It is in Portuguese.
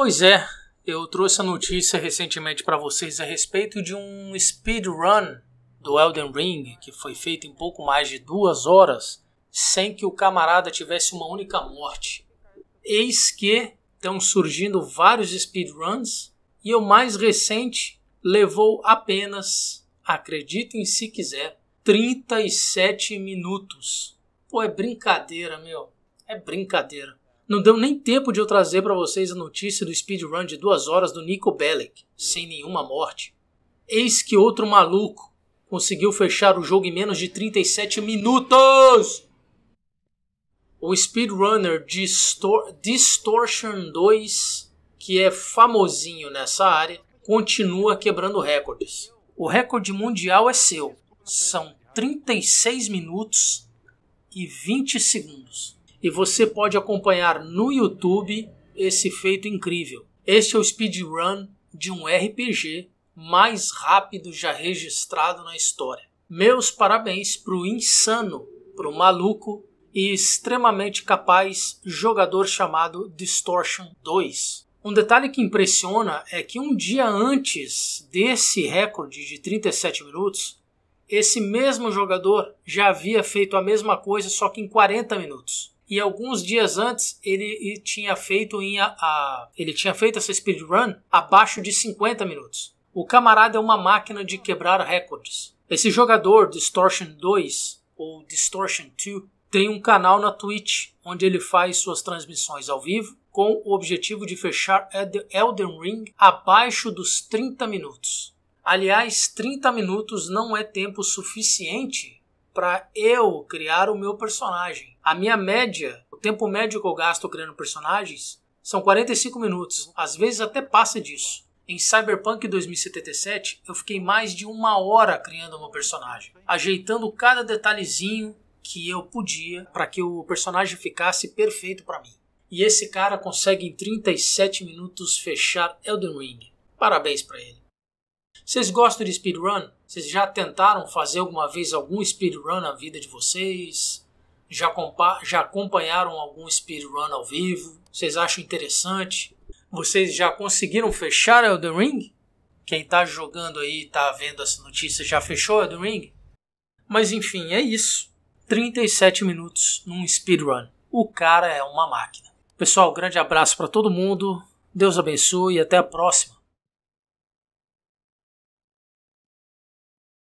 Pois é, eu trouxe a notícia recentemente para vocês a respeito de um speedrun do Elden Ring que foi feito em pouco mais de duas horas sem que o camarada tivesse uma única morte. Eis que estão surgindo vários speedruns e o mais recente levou apenas, acreditem se quiser, 37 minutos. Pô, é brincadeira, meu. É brincadeira. Não deu nem tempo de eu trazer para vocês a notícia do speedrun de duas horas do Nico Bellic, sem nenhuma morte. Eis que outro maluco conseguiu fechar o jogo em menos de 37 minutos! O speedrunner Distor Distortion 2, que é famosinho nessa área, continua quebrando recordes. O recorde mundial é seu. São 36 minutos e 20 segundos e você pode acompanhar no YouTube esse feito incrível. Este é o speedrun de um RPG mais rápido já registrado na história. Meus parabéns para o insano, para o maluco e extremamente capaz jogador chamado Distortion 2. Um detalhe que impressiona é que um dia antes desse recorde de 37 minutos, esse mesmo jogador já havia feito a mesma coisa só que em 40 minutos. E alguns dias antes ele tinha feito em a, a ele tinha feito essa speedrun abaixo de 50 minutos. O camarada é uma máquina de quebrar recordes. Esse jogador Distortion 2 ou Distortion 2 tem um canal na Twitch onde ele faz suas transmissões ao vivo com o objetivo de fechar Elden Ring abaixo dos 30 minutos. Aliás, 30 minutos não é tempo suficiente para eu criar o meu personagem. A minha média, o tempo médio que eu gasto criando personagens, são 45 minutos, às vezes até passa disso. Em Cyberpunk 2077, eu fiquei mais de uma hora criando uma personagem, ajeitando cada detalhezinho que eu podia para que o personagem ficasse perfeito para mim. E esse cara consegue em 37 minutos fechar Elden Ring. Parabéns para ele. Vocês gostam de speedrun? Vocês já tentaram fazer alguma vez algum speedrun na vida de vocês? Já, já acompanharam algum speedrun ao vivo? Vocês acham interessante? Vocês já conseguiram fechar Elden Ring? Quem está jogando aí, está vendo essa notícia, já fechou Elden Ring? Mas enfim, é isso. 37 minutos num speedrun. O cara é uma máquina. Pessoal, grande abraço para todo mundo. Deus abençoe e até a próxima.